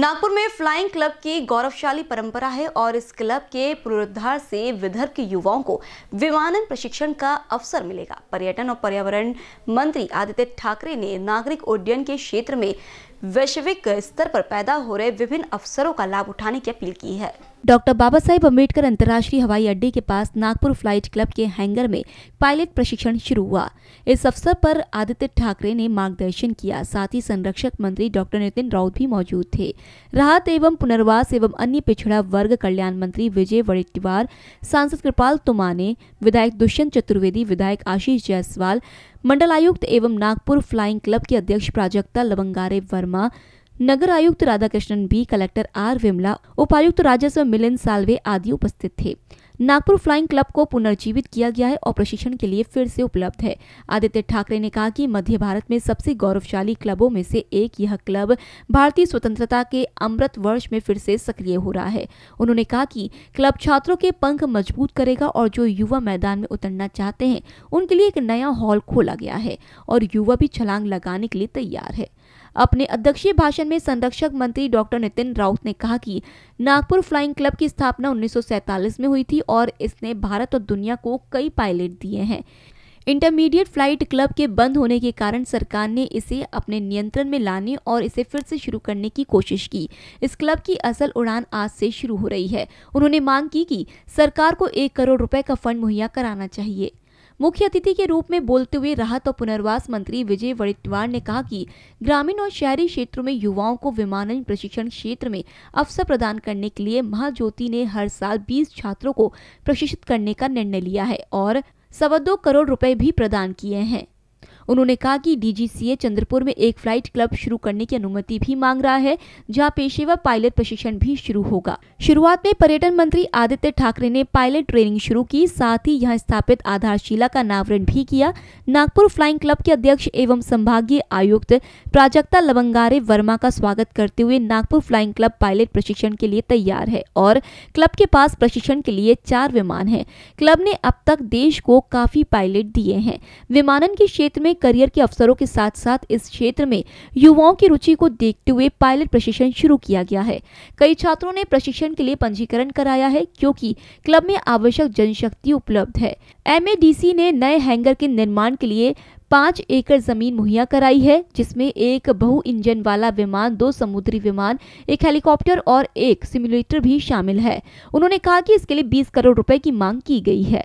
नागपुर में flying club की गौरवशाली परंपरा है और इस क्लब के पुनरुद्धार से विदर्भ के युवाओं को विमानन प्रशिक्षण का अवसर मिलेगा पर्यटन और पर्यावरण मंत्री आदित्य ठाकरे ने नागरिक उड्डयन के क्षेत्र में वैश्विक स्तर पर पैदा हो रहे विभिन्न अवसरों का लाभ उठाने की अपील की है डॉक्टर बाबा साहेब अम्बेडकर अंतर्राष्ट्रीय हवाई अड्डे के पास नागपुर फ्लाइट क्लब के हैंगर में पायलट प्रशिक्षण शुरू हुआ इस अवसर पर आदित्य ठाकरे ने मार्गदर्शन किया साथ ही संरक्षक मंत्री डॉक्टर नितिन राउत भी मौजूद थे राहत एवं पुनर्वास एवं अन्य पिछड़ा वर्ग कल्याण मंत्री विजय वड़ेटीवार सांसद कृपाल तुमाने विधायक दुष्यंत चतुर्वेदी विधायक आशीष जायसवाल मंडल आयुक्त एवं नागपुर फ्लाइंग क्लब के अध्यक्ष प्राजक्ता लवंगारे वर्मा नगर आयुक्त Radhakrishnan B collector R Vimala उपायुक्त राजस्व मिलिंद सालवे आदि उपस्थित थे नागपुर फ्लाइंग क्लब को पुनर्जीवित किया गया है और प्रशिक्षण के लिए फिर से उपलब्ध है आदित्य ठाकरे ने कहा कि मध्य भारत में सबसे गौरवशाली क्लबों में से एक यह क्लब भारतीय स्वतंत्रता के अमृत वर्ष में फिर से सक्रिय हो रहा है उन्होंने कहा कि क्लब छात्रों के पंख मजबूत करेगा और जो युवा मैदान में उतरना चाहते हैं उनके लिए एक नया हॉल खोला गया है और युवा भी छलांग लगाने के लिए तैयार है अपने अध्यक्षीय भाषण में संरक्षक मंत्री डॉक्टर नितिन राउत ने कहा कि नागपुर फ्लाइंग क्लब की स्थापना उन्नीस में हुई थी और इसने भारत और दुनिया को कई पायलट दिए हैं इंटरमीडिएट फ्लाइट क्लब के बंद होने के कारण सरकार ने इसे अपने नियंत्रण में लाने और इसे फिर से शुरू करने की कोशिश की इस क्लब की असल उड़ान आज से शुरू हो रही है उन्होंने मांग की कि सरकार को एक करोड़ रुपए का फंड मुहैया कराना चाहिए मुख्य अतिथि के रूप में बोलते हुए राहत और पुनर्वास मंत्री विजय वड़िटवार ने कहा कि ग्रामीण और शहरी क्षेत्रों में युवाओं को विमानन प्रशिक्षण क्षेत्र में अवसर प्रदान करने के लिए महाज्योति ने हर साल बीस छात्रों को प्रशिक्षित करने का निर्णय लिया है और सवा दो करोड़ रुपए भी प्रदान किए हैं उन्होंने कहा कि डीजीसीए चंद्रपुर में एक फ्लाइट क्लब शुरू करने की अनुमति भी मांग रहा है जहां पेशेवर पायलट प्रशिक्षण भी शुरू होगा शुरुआत में पर्यटन मंत्री आदित्य ठाकरे ने पायलट ट्रेनिंग शुरू की साथ ही यहाँ स्थापित आधारशिला का अनावरण भी किया नागपुर फ्लाइंग क्लब के अध्यक्ष एवं संभागीय आयुक्त प्राजक्ता लवंगारे वर्मा का स्वागत करते हुए नागपुर फ्लाइंग क्लब पायलट प्रशिक्षण के लिए तैयार है और क्लब के पास प्रशिक्षण के लिए चार विमान हैं। क्लब ने अब तक देश को काफी पायलट दिए हैं विमानन के क्षेत्र में करियर के अवसरों के साथ साथ इस क्षेत्र में युवाओं की रुचि को देखते हुए पायलट प्रशिक्षण शुरू किया गया है कई छात्रों ने प्रशिक्षण के लिए पंजीकरण कराया है क्योंकि क्लब में आवश्यक जनशक्ति उपलब्ध है एम ने नए हैंगर के निर्माण के लिए पाँच एकड़ जमीन मुहैया कराई है जिसमें एक बहु इंजन वाला विमान दो समुद्री विमान एक हेलीकॉप्टर और एक सिमुलेटर भी शामिल है उन्होंने कहा कि इसके लिए 20 करोड़ रुपए की मांग की गई है